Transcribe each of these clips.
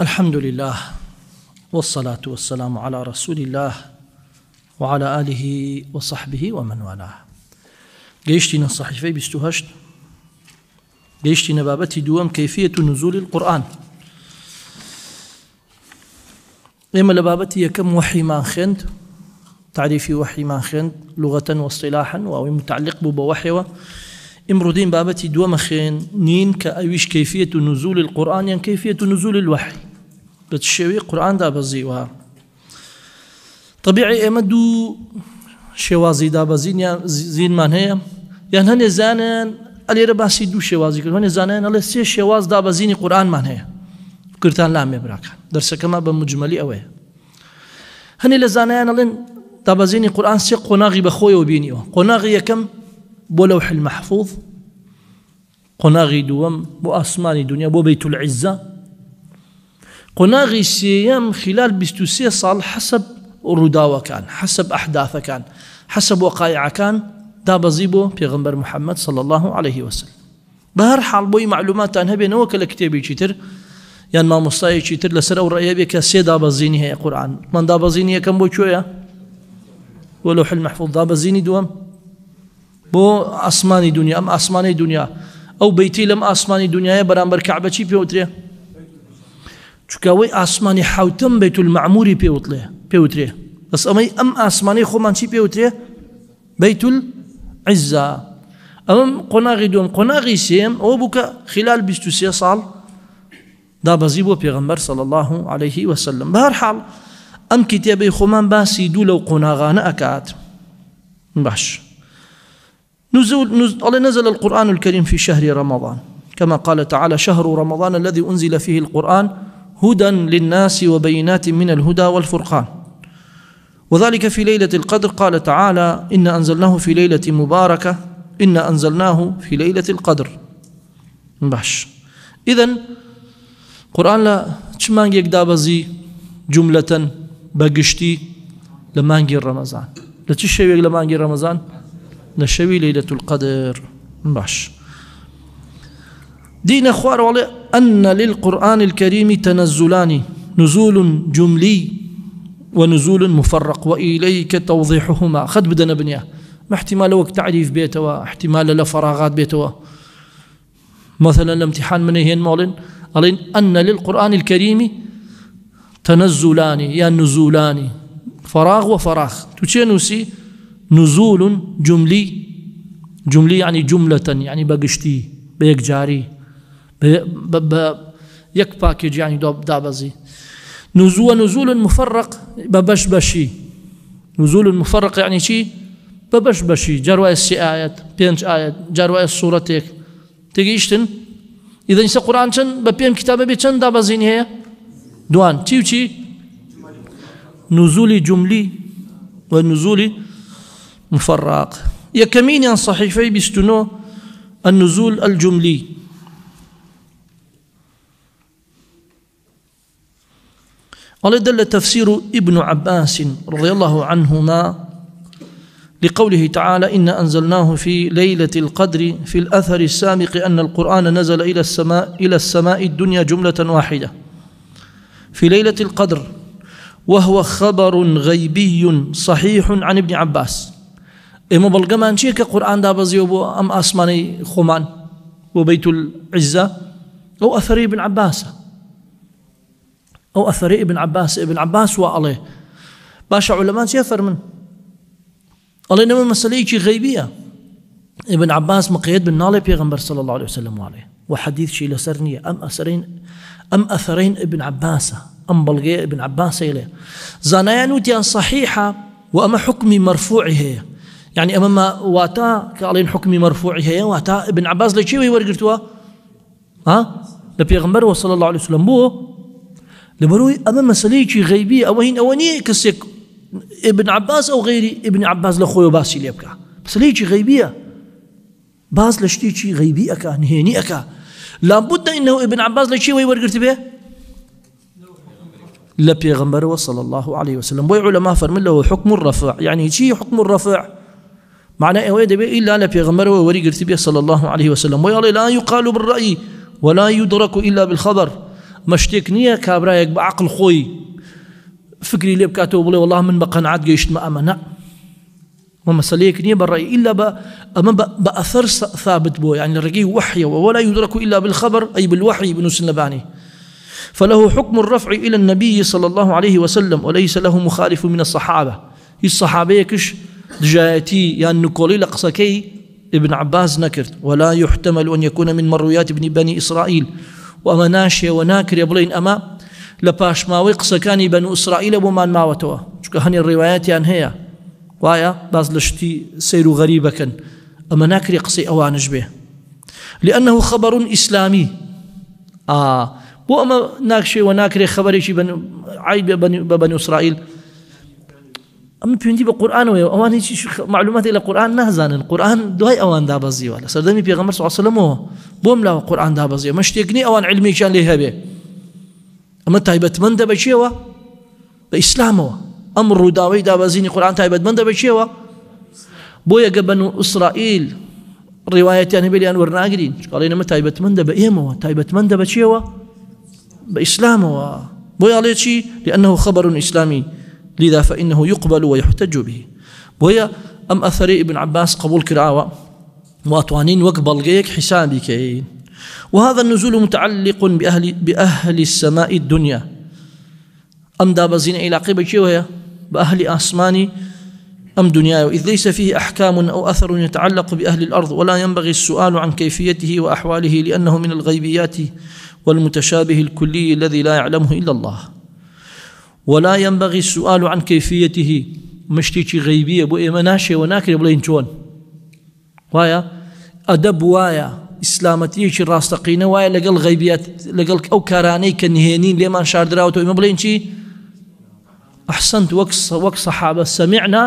الحمد لله والصلاة والسلام على رسول الله وعلى آله وصحبه ومن والاه قيشتنا الصحيفة بستهشت قيشتنا بابتي دوام كيفية نزول القرآن إما لبابتي كم وحي ما خند تعريفي وحي ما خند لغة واصطلاحا أو متعلق بوحي امرودين بابتي دوام خين نين كأيش كيفية نزول القرآن يعني كيفية نزول الوحي بە طبيعي قورآاندا بەزیوە طبیعی ئێمە دوو شێوازی دابەزین زیینمان هەیە یان يعني هەنێ زانن ئەلێرە باسی دوو شێوازی کرد هەنێ زانێن ئەڵێ سێ شێواز دابەزینی قورآانمان هەیە کردان لامێ براکە دەرسەکەمە بە مجملی ئەوەیە هەنێ لە زانایان ئەڵێن دابەزینی قورآان سێ قۆناغی بەخۆیەوە بینیەوە قۆناغی یەکەم بۆ لەو بلوح المحفوظ قۆناغی دوم بو ئاسمانی دنیا بو بيت العزة قناغي سيام خلال 23 صال حسب كان حسب أحداث كان حسب وقائع كان دابەزی بۆ پێغمبەر محمد صلى الله عليه وسلم بە حال بوي معلومات معلوماتان هەبێنەوە کە لە کتێبێکی ما یان مامۆستایەکی لسر أو ئەو ڕێبێ سي دابا زيني هي قرآن من كم بو بۆ ولوح المحفوظ حل محفوظ دوام بو أسماني دنيا أم أسماني دنيا أو بيتي لم أسماني دنيا برامبر كعبة شي بيوتريا چکاوی آسمانی حاوتم بیت و پیوتله پیوتره بس اما ام آسمانی خو من چی پیوتره بیت العزة ام قناغی دوم قۆناغی سێم ئەوە بووکە خلال 23 ساڵ دابەزی بۆ پێغمبەر صلى الله عليه وسلم حال ام ئەم خو من باسی دولو قناغان اکات باش نزول قال نزل القرآن الكريم في شهر رمضان كما قال تعالى شهر رمضان الذي أنزل فيه القرآن هدى للناس وبينات من الهدى والفرقان وذلك في ليلة القدر قال تعالى إن أنزلناه في ليلة مباركة إن أنزلناه في ليلة القدر باش إذا قرآن لا تشمان يكدابزي جملة بقشتي لمانجي رمضان لتشوي لمانجي رمضان نشوي ليلة القدر باش دين خوار والله أن للقرآن الكريم تنزلان نزول جملي ونزول مفرق وإليك توضيحهما خد بدنا بنيا ما احتمال وقت تعريف بيتوا احتمال لفراغات بيتوا مثلا الامتحان من هين مولن ألين أن للقرآن الكريم تنزلان يا يعني نزولان فراغ وفراغ تشينوسي نزول جملي جملي يعني جملة يعني بقشتي بيك جاري يك باكيج يعني دابەزی نزووە نزول مفرق ببش بشي نزول مفرق يعني شي ببش بشي بەشی السي آيات بينج آيات ئاەت السورة تيك تێگەیشتن ئیدەنیسە قورآان چەند بە پێم کتابە بێ چەند دابەزین دوان تيو تي چی جملي جملی و نزولی مفرق يكمين صحيفي بستنو النزول الجملي ولا دل تفسير ابن عباس رضي الله عنهما لقوله تعالى إنا أنزلناه في ليلة القدر في الأثر السامق أن القرآن نزل إلى السماء إلى السماء الدنيا جملة واحدة في ليلة القدر وهو خبر غيبي صحيح عن ابن عباس إما بالجمان شيء كقرآن دابزي أم أسماني خمان وبيت العزة أو أثري ابن عباس أو اثري ابن عباس ابن عباس وعليه باشا علماء سيفر من الله إنما مسألة غيبية ابن عباس مقيد بالنالي بيغمبر صلى الله عليه وسلم وعليه وحديث شيء لسرنية أم أثرين أم أثرين ابن عباس أم بلغي ابن عباس إليه زانيانوتيان يعني صحيحة وأما حكمي مرفوع هي يعني ما واتا كالين حكمي مرفوع هي واتا ابن عباس لشيء ويورقرتوا ها لبيغمبر صلى الله عليه وسلم بو لبروي أما مسألة غيبية أو هين أو نية كسيك ابن عباس أو غيري ابن عباس لخوي وباسي ليبكا مسألة غيبية باس لشتي غيبية كا نهني أكا لابد إنه ابن عباس لشي ورقت به لبيغمبر صلى الله عليه وسلم وعلماء فرمل له حكم الرفع يعني شي حكم الرفع معنى اويد الا لبيغمبر ووري به صلى الله عليه وسلم ويلا لا يقال بالراي ولا يدرك الا بالخبر مەشتێک نییە کابراایەک بە عقل خۆی فکری لێ بکاتەوە بڵێ وڵام من بە قەنعات گەیشتمە ئەمەە ومسليك نيا بالرأي إلا بأما بأثر ثابت بو يعني رقي وحي ولا يدرك إلا بالخبر أي بالوحي بن سنباني فله حكم الرفع إلى النبي صلى الله عليه وسلم وليس له مخالف من الصحابة الصحابة كش يا يعني نكولي لقصكي ابن عباس نكرت ولا يحتمل أن يكون من مرويات ابن بني إسرائيل و ناشي ناشێوە ناکرێ بڵین ئەمە لە پاشماوەی قسەکانی بەن ئوسرائیلە بۆمان ماوەتەوە چکە هەنی ڕێوایەتیان هەیە وایە باز لە شتی سیر و غريبة كان أما ناکرێ قسەی ئەوانش بێ لأنه خبر إسلامي آه بو أما ناكشي وناكري خبري شي بن عيب بني, بني إسرائيل أما ئەم پێندی بە قورآانەوەی ئەوان هیچ معلوماتی لە قورآان نازانن قورآان دوای ئەوان دابەزیوە لە سەردەمی پێغەمەر سوسلمەوە بۆم لاوە قورآان دابەزیە مە شتێکنی ئەوان علمیان لێ هەبێ ئەمە تایبەتمەندە بەچێوە بە ئیسلامەوە ئەم ڕووداوەی دابەزیینی قورآان تایبەتمەندە بەچێوە بۆ یەگە بن و ئوسرائیل ڕێوایەتیان يعني هەبێلیان وەرناگرین چقاڵی نەمە تایبەتمەندە بە ئێمەوە تایبەتمەندە بەچێوە بإسلامه ئیسلامەوە بۆ یاڵێکی لأنه خبر إسلامي لذا فإنه يقبل ويحتج به ويا أم أثري ابن عباس قبول كراوة وأتوانين وقبل غيك حسابي كين وهذا النزول متعلق بأهل, بأهل السماء الدنيا أم إلى علاقة بشيوها بأهل آسماني أم دنيا إذ ليس فيه أحكام أو أثر يتعلق بأهل الأرض ولا ينبغي السؤال عن كيفيته وأحواله لأنه من الغيبيات والمتشابه الكلي الذي لا يعلمه إلا الله ولا ينبغي السؤال عن كيفيته مشتيكي غيبية بو إما ناشي وناكري بلا انتون وايا أدب وايا ئیسلامەتیەکی ڕاستەقینە وایە لەگەڵ لقل غيبيات ئەو او كاراني كنهينين لێمان شاردراوەوە ئمە بڵێن چی احسنت وقت وقت صحابه سمعنا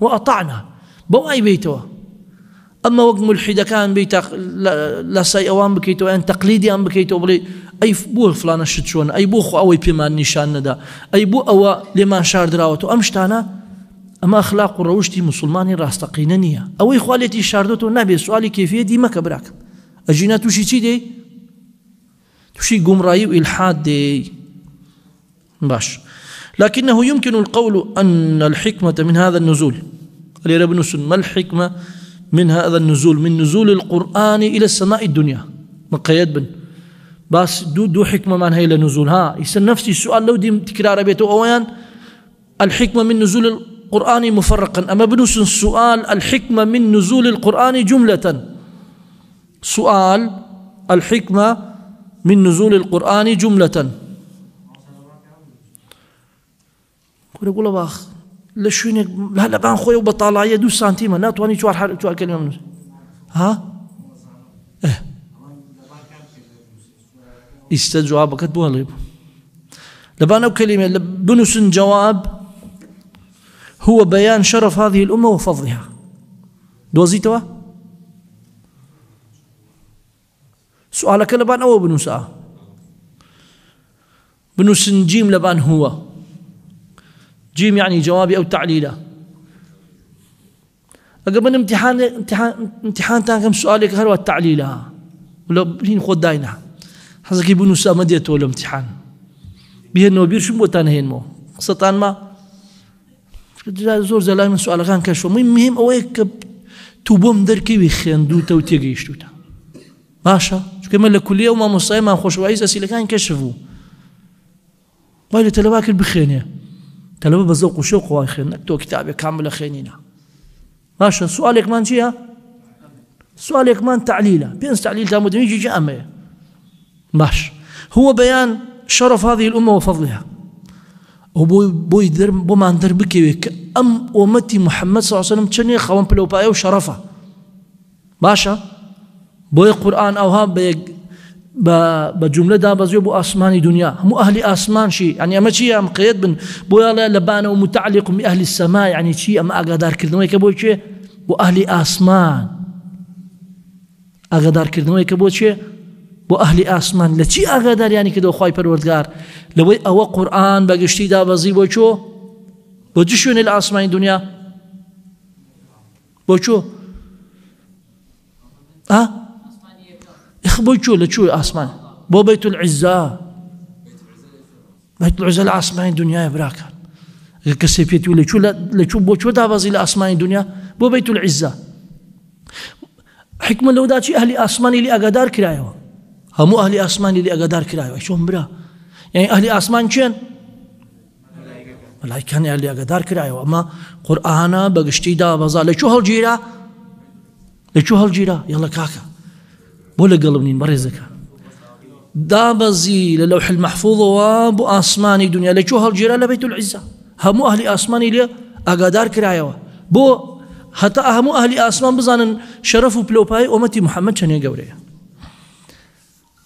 واطعنا بو اي بيتوا اما وقت ملحده كان بيتا لا ئەوان اوان بكيتو ان تقليدي ان بكيتو بلي اي بو فلان ئەی اي بو خو اوي بما نيشان ندا اي بو لێمان لما ئەم شتانە امشتانا اما اخلاق روشتي مسلماني ڕاستەقینە نییە ئەوەی خالێتی شاردەوە نابێ سوالی کێفێتی مەکە اجينا ئەژینە تووشی چی دي تووشی گومڕایی و ئیلحاد دێ باش لكنه يمكن القول أن الحكمة من هذا النزول لربنس ما الحكمة من هذا النزول من نزول القرآن إلى السماء الدنيا مقيد بن بس دو دو حكمة من هي لنزول ها يسأل نفسي السؤال لو دي تكرار بيته أويان الحكمة من نزول القرآن مفرقا أما بنوس السؤال الحكمة من نزول القرآن جملة سؤال الحكمة من نزول القرآن جملة كل يقول باخ لە شوێنێک لا لەبان خۆی و بە تاڵایە دو سانتیمە ناتوانانی چوار هەر چوارکە من ها ئیستا جوابەکەت بۆ لێ لەبان ئەو کەلیمێ لە جواب هو بيان شرف هذه الأمة وفضلها دوزيتوا سؤالك لبان أو بنساء بنوسن جيم لبان هو جيم يعني جوابي أو تعليله قبل امتحان امتحان امتحان كم سؤالك هو التعليله ولا بين خود داينا حزك يبونو سامدية تول امتحان نو بير شو بوتان هين مو قصتان ما زور زلام سؤال كان كشو مهم مهم أويك إيه توبم دركي دو تو تيجيشتو تا ماشا شو كمان الكليه وما مصايم ما خوش وعيز أسئلة كان كشفوا ويلي تلواكل بخينيه تلو بزوق زەوق و شەوق وای خوێنە تۆ کتابێک کامل لە خوێنینە باشە سوالێکمان چییە؟ تعليلة تعلیلە پێنج تعلیل تامودمیجی ئەمەیە باش هو بيان شرف هذه الأمة وفضلها وبوي بوي بو ما ندر بكيك أم أمتي محمد صلى الله عليه وسلم تشني خوان بلو بايو شرفه باشا بوي قرآن أو ها بيك بە جملە دابەزیێ بۆ ئاسمانی دنیا أهل آسمان ئاسمانشی ئەنی أما چی أم قێت بن بۆیاڵێ لەبانە و متعلیقم ئەهلی سەمای ئەنی چی ئەمە ئاگادارکردنەوەی کە بۆ کێ بۆ ئەهلی ئاسمان ئاگادارکردنەوەی کە بۆ چێ بۆ ئەهلی ئاسمان لە چی ئاگاداریانی کە دۆخوای پەروەردگار او قرآن قورآن بەگشتی دابەزی بۆ چۆ بۆ شو شوێنێ لە ئاسمانی دنیا بو چۆ أه؟ نسخ بۆی چوو لە چووی بيت العزة بیت العزا بیت العزا لە ئاسمانی دنیای براکان کەسێ پێتی و لە چوو لە چوو بۆ چوە دابازی لە ئاسمانی دنیا بۆ بیت العزا اللي لەودا كرايو ئەهلی ئاسمانی لی ئەگادار کرایەوە هەموو ئەهلی ئاسمانی لی ئەگادار کرایەوە چۆن برا یعنی يعني ئەهلی ئاسمان چێن مەلایکان يعني ئەهلی ئەگادار کرایەوە ئەمە قورئانە بەگشتی دابەزا لە چوو هەڵگیرە لە چوو هەڵگیرە يلا كاكا بول قلبني مريض ذكاء دابزي للوح المحفوظ وابو اسماني دنيا لشو هالجيرة لبيت العزة همو أهل اسماني لي أقادار كرايوا بو حتى همو أهل اسمان بزان شرف بلوباي أمتي محمد شنيا قوريا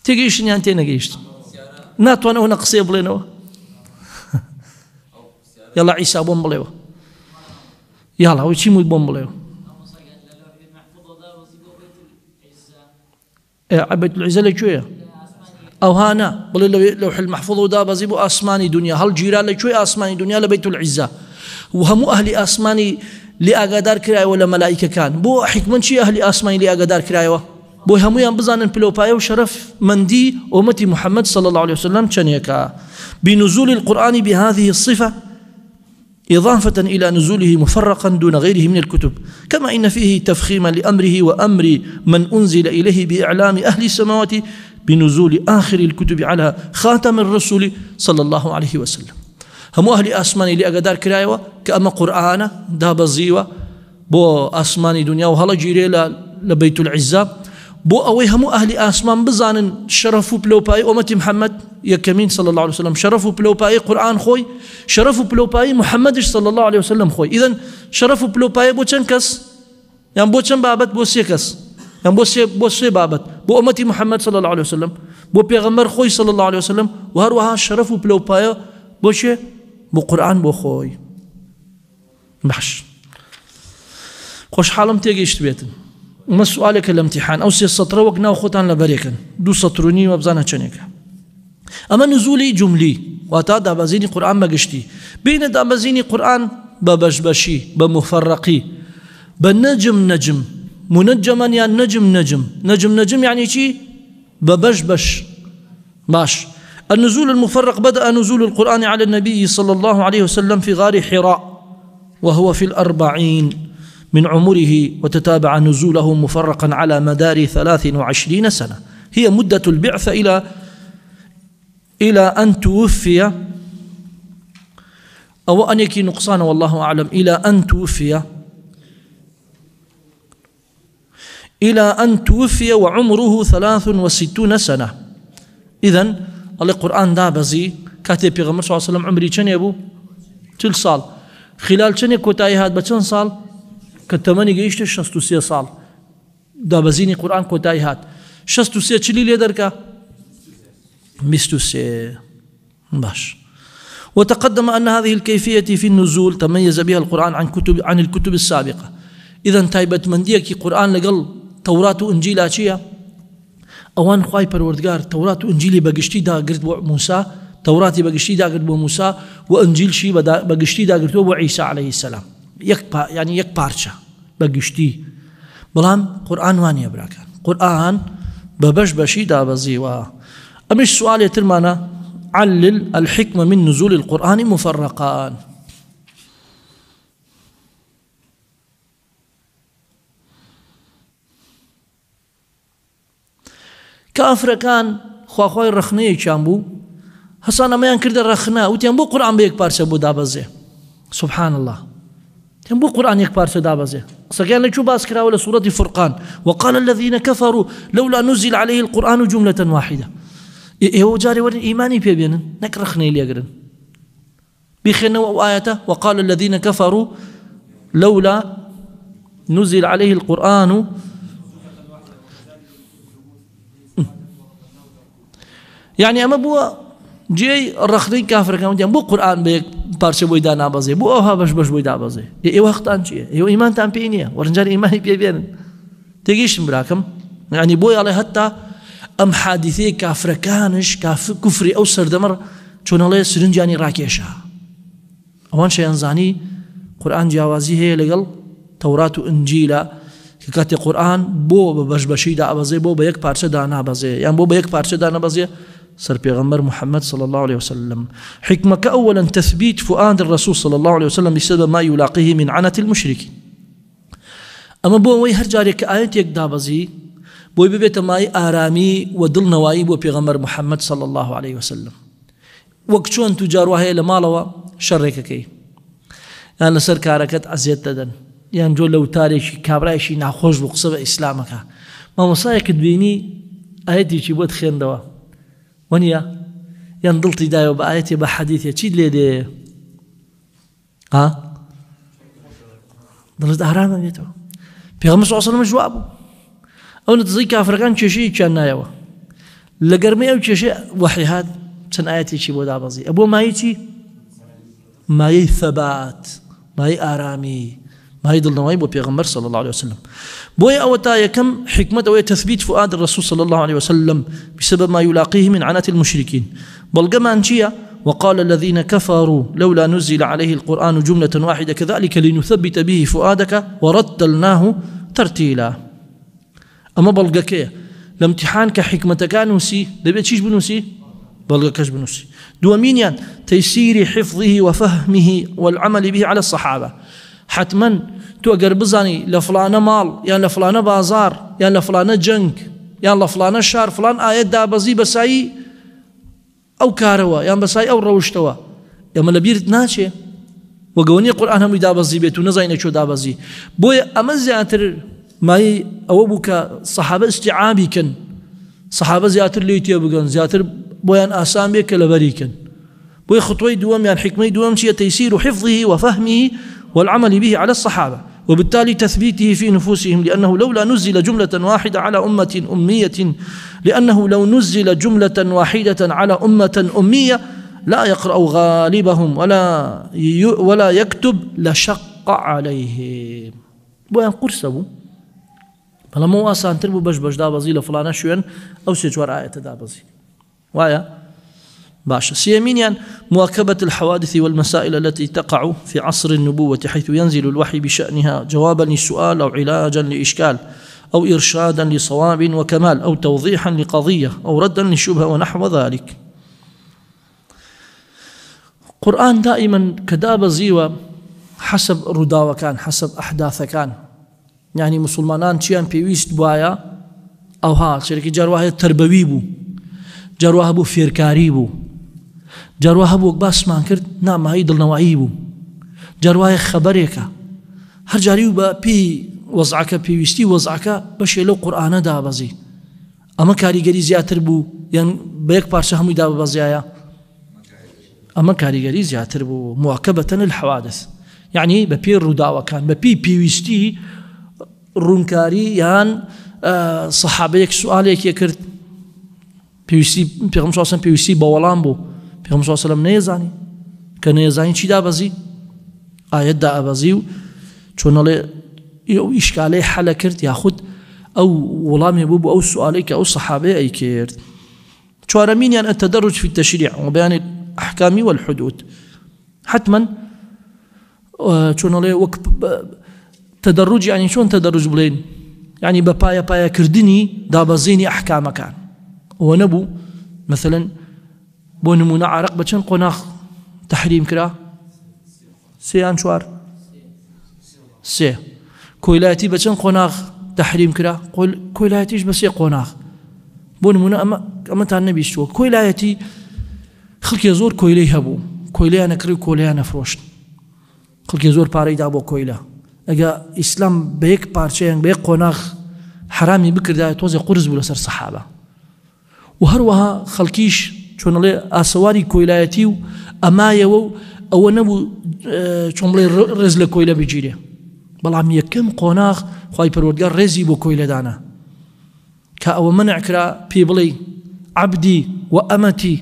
تيجيش نيانتي يعني نجيشت ناتوان هنا قصيب لينو يلا عيسى بومبليو يلا وشي مو بومبليو عبد العزل لەکوێە أو هانا لەو حل محفظ و زيبو و دنيا هل جيران جیرا لەکوێ دنيا لبيت العزة بەیت العیزا و هەموو ئەهلی ئاسمانی ولا ملائكة كان بو مەلایکەکان بۆ حکمەن چی ئەهلی ئاسمانی لێ بو کرایەوە بۆی هەمویان بزانن پلۆپایە و شەرف صلى الله عليه وسلم يكا بنزول القرآن بهذه الصفة إضافة إلى نزوله مفرقا دون غيره من الكتب كما إن فيه تفخيما لأمره وأمر من أنزل إليه بإعلام أهل السماوات بنزول آخر الكتب على خاتم الرسول صلى الله عليه وسلم هم أهل آسماني لأقدار كرايوة كأما قرآن دابزيوا بو آسماني دنيا وهلا جيري لبيت العزاب بو أوي همو أهل آسمان بزانن شەرف و پلوپایی ئۆمەتی محەممەد یەکەمین صلى الله عليه وسلم شەرف بلو باي قرآن خوي شەرف بلو باي محمد صلى الله عليه وسلم خوي ئیدەن شەرف بلو باي بو چەند کەس بو بۆ بابت بو سيكس سێ بو سي بو سي بابت بو أمة محمد صلى الله عليه وسلم بو بيغمر خوي صلى الله عليه وسلم و هەروەها شەرف و پلوپایە بۆ شێ بۆ قورآن بۆ خۆی باش حالم تيجي اشتبيتن ما سؤالك الامتحان أو سيسطر وقنا وخطان لبريكا دو سطروني وابزانا چنكا أما نزولي جملي واتا دابازيني قرآن مقشتي بين دابازيني قرآن ببشبشي بمفرقي بنجم نجم منجما يعني نجم نجم نجم نجم يعني شي ببشبش باش النزول المفرق بدأ نزول القرآن على النبي صلى الله عليه وسلم في غار حراء وهو في الأربعين من عمره وتتابع نزوله مفرقا على مدار ثلاث وعشرين سنة هي مدة البعثة إلى إلى أن توفي أو أن يكي نقصان والله أعلم إلى أن توفي إلى أن توفي وعمره ثلاث وستون سنة إذن القرآن دابزي كاتب پیغمبر صلى الله عليه وسلم عمري كان يبو تل خلال كان يكوتاي هاد بچن صال کە تەمەنی سال دا ساڵ قرآن قورآان کۆتایی هات 16 چلی لێ دەرکە باش وتقدم أن هذه الكيفية في النزول تميز بها القرآن عن كتب عن الكتب السابقة إذا تايبت من ديك قرآن لقل توراة وإنجيل أشياء أوان خواي پروردگار توراة وإنجيل بقشتي دا قرد موسى توراة بقشتي دا قرد موسى وإنجيل شي بقشتي دا قرد عيسى عليه السلام پا یعنی یک پارچه با يعني گشتی بەڵام قورآان وانە براکەن قورآان دا بەش و امش سوالی تر ترمانە علل الحكمة من نزول القرآن مفرقان كافر كان ڕخنەیەکیان بوو هەسان ئەمەیان حسنا ما ينكر بۆ وتيامبو قرآن بيك پارچە بۆ دابزة سبحان الله هم بو قرآن يك بارسة دابزه سجان لشو باسكرا ولا سورة فرقان وقال الذين كفروا لولا نزل عليه القرآن جملة واحدة هو جاري ورن إيماني بيبين نكرخني لي أقرن بخنا وآياته وقال الذين كفروا لولا نزل عليه القرآن يعني أما بو جي رخني كافر كان بو قرآن بيك پارچە بۆی دا نابەزێ بۆ ئەوها بەش بەش بۆی دابەزێ ئێوە ختان چیە ئێوە ئیمانتان پێ نییە وەرنجار ئیمانی پێبێنن تێگەیشتم براکەم ینی بۆی ئەڵێ کاف کفری او سردمر چون الله سەردەمەڕ چۆنەڵێ سرنجانی ڕاکێشە ئەوان شەیانزانی قورآان جیاوازی هەیە لگل تورات و ئنجیلە کە کاتی باش بۆ بە بو ئەبەزێ یک پارچه یەک نابازه یعنی بو بۆ یک پارچه پارچەدا نابازه سر بيغمر محمد صلى الله عليه وسلم حكمة أولا تثبيت فؤاد الرسول صلى الله عليه وسلم بسبب ما يلاقيه من عنة المشركين أما بوي هر جاري كآية يكدابزي بوي ببيت ماي آرامي ودل نواي بو بيغمر محمد صلى الله عليه وسلم وكشون تجاروها هي مالوا شرك كي يعني سر كاركت عزيت ددن يعني جو لو تاريشي كابرايشي ناخوش بقصب إسلامك ما مصايك تبيني آيتي شي بوت خين دوا ونيا ينضلتي دڵتی دایەوە بە ئاەتی بە حەدیتە ها ضلت دێ ها دڵت ئارامە صلى الله عليه وسلم سلم جواب ئەو نتزی کافرەکان کێشەیەکی چیان نایەوە لە گەرمەی ئەو کێشە وحی هات چەند ئاەتێکی بۆ أبو ئەبوو مایەی چی مایەی ثەبات مایەی هاي دڵنەوەی بۆ پێغمبەر صلى الله عليه وسلم بويا أو تا یەکەم حكمة أو تثبيت فؤاد الرسول صلى الله عليه وسلم بسبب ما يلاقيه من عنات المشركين بەڵگەمان أنشيا وقال الذين كفروا لولا نزل عليه القرآن جملة واحدة كذلك لنثبت به فؤادك ورتلناه ترتيلا أما بلغك لامتحان كحكمة كانوسي دبيت شيش بنوسي بلغكش بنوسي دوامينيا تيسير حفظه وفهمه والعمل به على الصحابة حتما تو اگر بزانی لفلانه مال ماڵ یان لە فلانە بازار يا لە لفلانه جنگ یان لە فلانە شار فلان ئاەت دابەزی بەسایی ئەو کارەوە یان بەسای ئەو ڕەوشتەوە ئێمە لە بیرت ناچێ وەگەونی قورآان هەمووی دابەزی بێت بيتو نزانینە شو دابەزی بۆیە اما زیاتر مای او بوو صحابه سەحابە استیعابیکن سەحابە زیاتر لی تێ بگەن زیاتر بۆیان ئاسان بێ کە لەبەریکن بۆی خطۆی دووەم یان حکمەی دووەم چیە تەیسیر و والعمل به على الصحابة وبالتالي تثبيته في نفوسهم لأنه لولا نزل جملة واحدة على أمة أمية لأنه لو نزل جملة واحدة على أمة أمية لا يقرأ غالبهم ولا ولا يكتب لشق عليهم بوين قرسو فلما واسان تربو بوو بەش دابزي لفلانا شوين أو شوێن آية دابزي وايا باشا سيمينيان مواكبة الحوادث والمسائل التي تقع في عصر النبوة حيث ينزل الوحي بشأنها جوابا للسؤال أو علاجا لإشكال أو إرشادا لصواب وكمال أو توضيحا لقضية أو ردا لشبهة ونحو ذلك قرآن دائما كداب زيوة حسب رداوة كان حسب أحداث كان يعني مسلمانان تيان پێویست وایە أو ها جارواهەیە تربەوی بوو تربويبو بوو فێرکاری فيركاريبو جاروا هەبووەک باسمان کرد نامایی نعم، دڵنەوەایی بوو جارواایە خەبەرێکە بي و بي وستي وەزعکە پێویستی وەزعکە بەشێ دا بزي اما كاري غري زياتر بو یان بيك یەک همي دا دابەزیایە اما كاري غري زياتر بو مواكبة الحوادث یعنی بە پێ ڕووداوەکان بي وستي رونكاري ڕوونکاری صحابيك سەحابەیەک يكرت بي وستي پێم شاسم بي وستي وەڵام بو الله وسلم سوسلم نێزانی کە نێزانی چی دابەزی ئاەتدا ئەبەزی و چۆنەڵێ ئەو ئیشکالەی حەلە کرد یاخود ئەو وەڵامی بوو بۆ ئەو سوالەی کە ئەو سەحابێ ئەی کرد چوارەمینیان التدرج في التشريع وبيان الأحكام والحدود حتما چۆنەڵێ وەک تەدەڕوج ینی چۆن تەدەڕوج بڵێن ینی بە پایە پایەکردنی دابەزینی ئەحکامەکان ئەوە نەبوو مثلا بون نمونه عرق بچن قناخ تحريم كرا سي انشوار سي كولاتي بچن قناخ تحريم كرا قل كولاتيش بس قناخ بون نمونه اما اما تاع النبي شو كولاتي خلك يزور كويلي هبو كويلي انا كري كولي انا فروش خلك يزور باري دابو كويلا اجا اسلام بيك بارشين بيك قناخ حرامي بكر دا توزي قرز ولا سر صحابه وهروها خلكيش چۆنڵێ ئاسەواری کۆیلایەتی و او نبو ئەوە نەبوو اه، چۆمڵێ ڕێز لە کۆیلە بگیرێ بەڵام یەکەم قۆناغ خی پەرۆگار ڕێزی بۆ کۆیلەدانە کە ئەوە منعکرا پێ بڵێ عبدی و ئەمەتی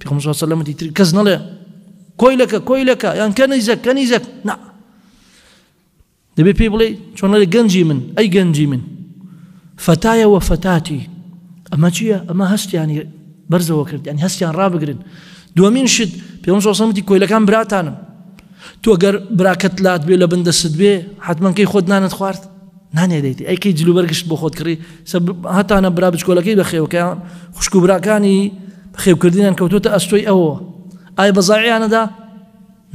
پێمەتی تر کەس نەڵێ کۆیلەکە کۆیلەکە یان کەنیزەک کەنیزەک نا دەبێ پێ بڵێ چۆنەڵێ گەنجی من ئەی گەنجی من فتایە وە فتاتی ئەمە أما هست هەستیانی بەرزەوە کرد ینی يعني هەستیان ڕابگرن دووەمین شت پێم سەمتی کۆیلەکان براتانم تۆ گەر براکەت لات بێ لە بندەست بێ حتممەکەی خۆت نانت خوارد نانێدەیتی ئەیکی جلوبەرگشت بۆ خۆت کڕی هەتانە برا بچکۆلەکەی بە خێوەکەیان خوشک و براکانی خێوکردینیان کەوتوتە ئەستۆی ئەوە ئای بەزاییانەدا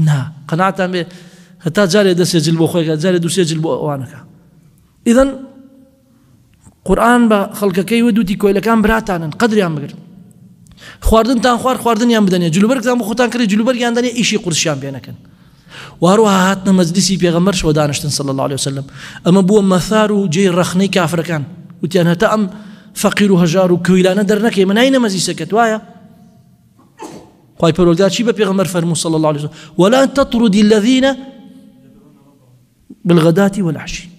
نا قەناتان بێ هەتا جارێ دەسێ جل بۆ خۆیەکە جارێ دوسێ جل بۆ ئەوانەکە ئیدەن قورآن بە خەڵکەکەی وە دوتی کۆیلەکان براتانن قدریان بگرن خواردن تان خوار خواردن بدنی خواردنیان بدەنێ جلوبەرگتان بە خۆتان کردی جلوبەرگیان دەنێ ئیشی قورسیان پێ نەکەن وهروها هاتنە مەجلیسی پیغمبر شەوە دانشتن صلی الله علیه و عليه وسلم ئەمە بووە مەثار و کافر کن و تیان هەتا ام فقیر و هجار و در من این منای نەمەزیسەکەت وایە خی پەرۆدا چی به پیغمبر فەرمو صلی الله علیه و سلم ولا تطردي الذين بالغداة والعشي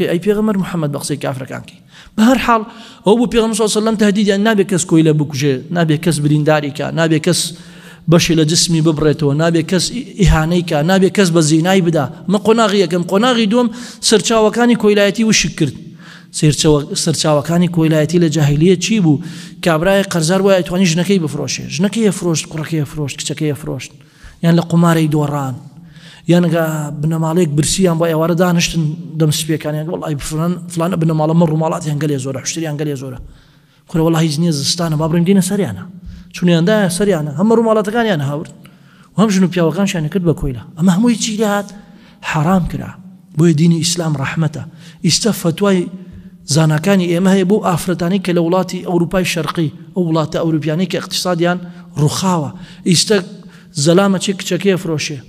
ای پیغمبر محمد پێغەمبەر کافر بەقسەی کی بهر حال او بو بە هەر حاڵ ئەو بۆ تهدید سەلم نبی کس کویل بو لە نبی کس کەس برینداریکە نابێت کەس بەشی لە جسمی و نبی کس ئیهانەیکە کا نبی کس بزینای بده مە قناغ یکم قناغ دوم سرچا وکانی کویلایتی سەرچاوەکانی کۆیلایەتی وشک سرچا وکانی کویلایتی له جاهلیە چی بوو کابرای قەرزار و ایتوانی جنکی بفروشه جنکی فرۆشت قرکی فرۆشت کچکی فرۆشت یان له قمارەی دوران يعني ابن مالك برسي ام باي ورا دانشتن دم سبي كان يعني والله فلان فلان ابن مالك مر مالات يعني قال يزور حشتري يعني قال يزور كره والله يزني زستانه ما برم دينه سريانا شنو يعني ده سريانا هم مر مالات كان يعني هاور وهم شنو بيو كان شان كتب كويلا اما هم يجي لهات حرام كره بو دين الاسلام رحمته استفتوى زانا كان يما هي بو افريتاني كلولاتي اوروبا الشرقي اولات اوروبياني كاقتصاديان رخاوه استك زلامه تشيك تشكيه فروشيه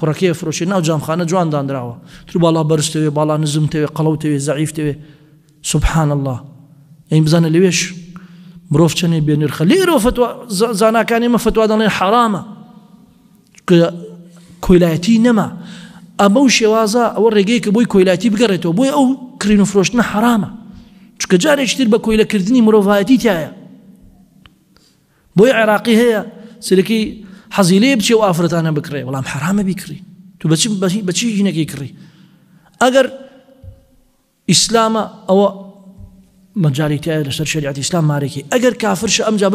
قڕەکەی فرۆشی ناو جامخانە جوان دانراوە تو باڵا بەرزتەوێ بالا نزم تەوێ قەڵەوتەوێ زعیفتەوێ سبحان الله ئەین يعني بزانە لەوێش مرۆڤ چنێ بێنرخە لێرەوە زانکانی مە فتوا دەڵێ حرامە کۆیلایەتی نەما ئەمە و شێوازە ئەوە ڕێگەی کە بۆی کۆیلاتی بگەڕێتەوە بۆی ئەو کرین و فرۆشتنە حرامە چکە جارێکتر بە کۆیلەکردنی مرۆڤایەتی تایە بۆی عێراقی هەیە سرەکەی حەزی لێ بچێ و ئافرەتانە بکرێ وەڵام حرامە بیکری تو بچ بەچی ژینەکی کڕی ئەگەر ئیسلامە ئەوە مەجاریتیە لەسەر شریعت ئیسلام مارێکی ئەگەر کافرش ئەمجا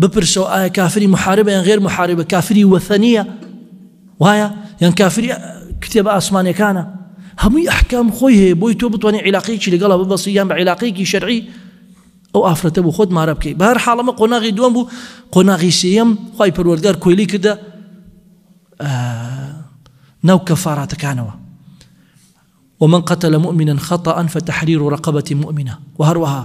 بپرسەوە ئایا آية کافری محاربە یان غێر محاربە کافری وەثەنیە وایە یان يعني کافری کتێبە ئاسمانەکانە هەمووی ئەحکام خۆی هەیە بۆی تۆ بتوانانی عیلاقیی لەگەڵە ببەسی یان يعني بە عیلاقیکی شەرعی ئەو ئافرەتە بۆ خۆت مارە بکەیت ما قناغی حاڵەمە بو قناغی بوو خوای سێەم کویلی کده آه... نو ناو کەفااراتەکانەوە ومن قتل مؤمنا خطأ فتحرير رقبة مؤمنة وهروها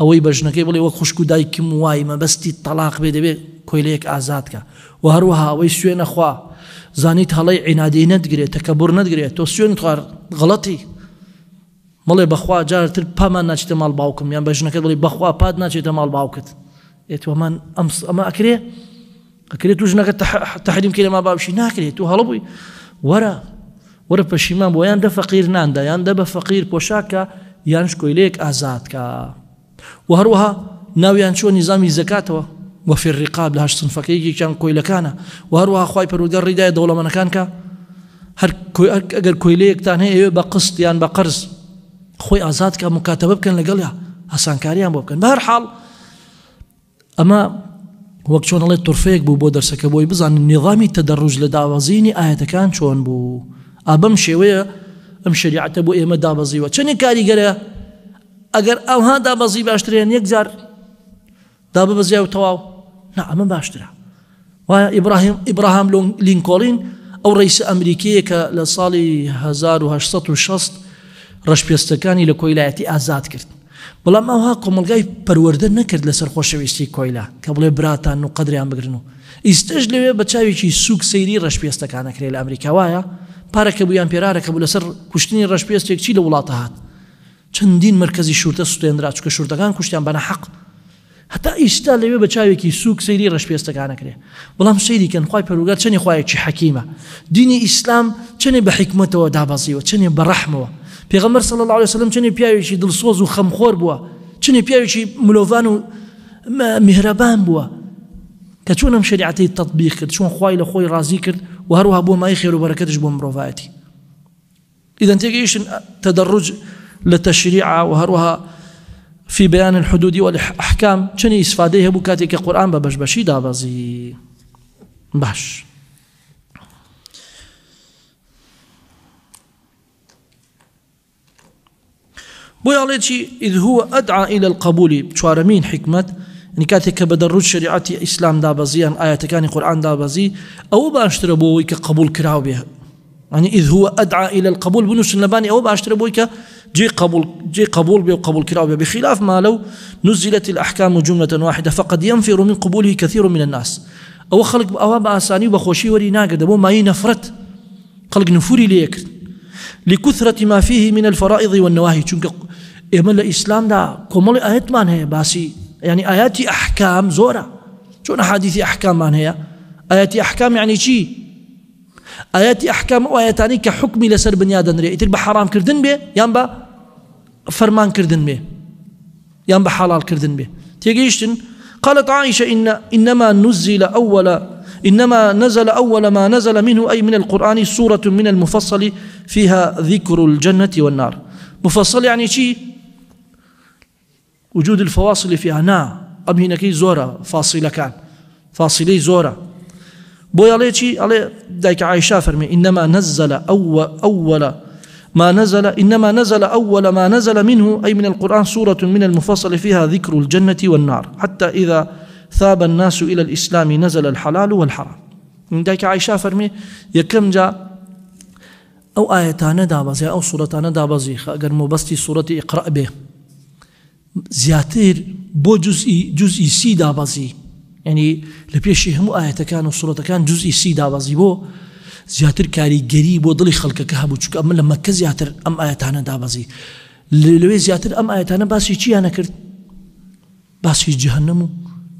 ئەوەی بەژنەکەی بڵێ وخش خوشک و مواي ما بس تي بێ دەبێ کۆیلەیەک ئازادکە و هەروەها وهروها سوێنەخوا زانیت اخوا زانيت هلاي تەکە بور تكبر تۆ تو شوين غلطي مەڵێ بەخوا جارتر پامان ناچێتە ماڵ باوکم یان بە ژنەکە بڵی بەخوا پاد ناچێتە ماڵ باوکت ئێتوەمان ئەم ئەمە ئەکرێ ئەکرێت تو ژنەکە تحریم كده ما باوشی ناکرێت تو هەڵبووی وەرە وەرە پەشیمان بۆ يعني دە فەقیر ناندا یان دە بە فەقیر پۆشاکە یان شکۆیلەیەک ئازادکە و هەروەها ناویان چۆ نیزامی يجي كان ڕقاب لە وهروها سنفەکەیەکیان برو و هەروەها دولة پەرودە ڕیدای كا هر كوي کۆیلەیەکتان هەیە بە قست بقسط يعني بقرض خوي ازاد كا مكاتبه بكن لقال يا حسن كاريان بكن بهر حال اما وقت شون الله ترفيك بو بودر سكبوي بزان النظامي التدرج لدعوازيني آية كان شون بو ابم شوية ام شريعة بو ايما دابزي وشني كاري قال اگر او ها دابزي باشترين يكزار دابزي او تواو نعم ما باشترا وإبراهيم ابراهيم ابراهام لينكولين او رئيس امريكي كا لصالي هزار وهشتات ڕشپێستەکانی لە کۆیلایەتی ئازاد کرد بەڵام ئەوها کۆمەلگای پەروەەردە نەکرد لەسەر خۆشەویستی کۆیلا کە بڵێ براتان و قدریان بگرن و ئیسش لەوێ بە چاوێکی سوک سەیری ڕشپێستەکانە کرێ لە ئەمریکا وایە پارەکە بوویان پێرارەکە بوو لەسەر کوشتنی ڕشپێستێک چی لە وڵاتە هاات چەندین مرکزی شورتە سوێنرا چکە شورتەکان کوشتیان بەنە حەق هەتا ئیستا لەوێ بە چاوێکی سوک سەیری ڕشپێستەکانەکرێ بەڵام سەیریکەن خی پەرروگات چنی خوایەکی حەکیمە دینی ئیسلام چنێ بە حکمتەوە دابازیەوە چنێ بەڕەحمەوە پیغمبر صلی الله عليه وسلم چنی دل سوز و خور بووە چنی پیاوێکی چی و مهربان بووە کە چۆن ئەم تطبیق کرد چۆن خوای لە خۆی ڕازی کرد و هەروها بۆ مای خیر و برکتش بو مرۆڤایەتی إذا تيجيش تدرج للتشريع وهروها في بيان الحدود والأحكام شني استفاده بكاتك قرآن باش بشي دابزي باش بويا إذ هو أدعى إلى القبول تشارمين چوارەمین حکمت يعني كاتك کە بە شريعة إسلام ئیسلام أن ئاەتەکانی كان قران دابازي أو باشتر کە قبول كراو بها يعني إذ هو أدعى إلى القبول بنوش النباني أو باشتر بۆی جي قبول جي قبول بي وقبول كراو بها بخلاف ما لو نزلت الأحكام جملة واحدة فقد ينفر من قبوله كثير من الناس أو خلق أو بأساني وبخوشي و ناقد ما ناگەدە بۆ مای نەفرەت خەڵک لكثرة ما فيه من الفرائض والنواهي ئێمە لە ئیسلامدا کۆمەڵی ئاەتمان هەیە باسی ینی ئاياتی زورا زۆرە چۆن حادیثی مان هەیە يعني ايات احكام یعنی چی؟ ايات احكام ئاەتانی کە حکمی لەسەر بنیا دەنرێ ئیتر بە كردن بێ يامبا فرمان كردن بێ يامبا حلال كردن بێ تيجيشتن قالت عائشة إن إنما نزل أول إنما نزل أول ما نزل منه أي من القرآن سورة من المفصل فيها ذكر الجنة والنار مفصل يعني شيء وجود الفواصل فيها نا ئەمهینەکەی فاصلة كان فاصلة زۆرە بويا ليتي على دایکە عائشة فرمي إنما نزل ئەوە أول ما نزل إنما نزل أول ما نزل منه أي من القرآن سورة من المفصل فيها ذكر الجنة والنار حتى إذا ثاب الناس إلى الإسلام نزل الحلال والحرام من ذلك عائشة فرمي يكم جاء أو آية آيتان دابزي أو سورة سورتان دابزي مو مبستي سورة إقرأ به زیاتر بۆ جزئی سی دابەزی ینی لە پێشی هەموو ئاەتەکان و سوڵەتەکان جزئی سی دابەزی بۆ زیاتر کاریگەری بۆ دڵی خەڵکەکە هەبوو چکە ئەمە لە مەکە زیاتر ئەم ئاەتانە دابەزی لەوێ زیاتر ئەم ئاەتانە باسی چیانە کرد باسی جهنم و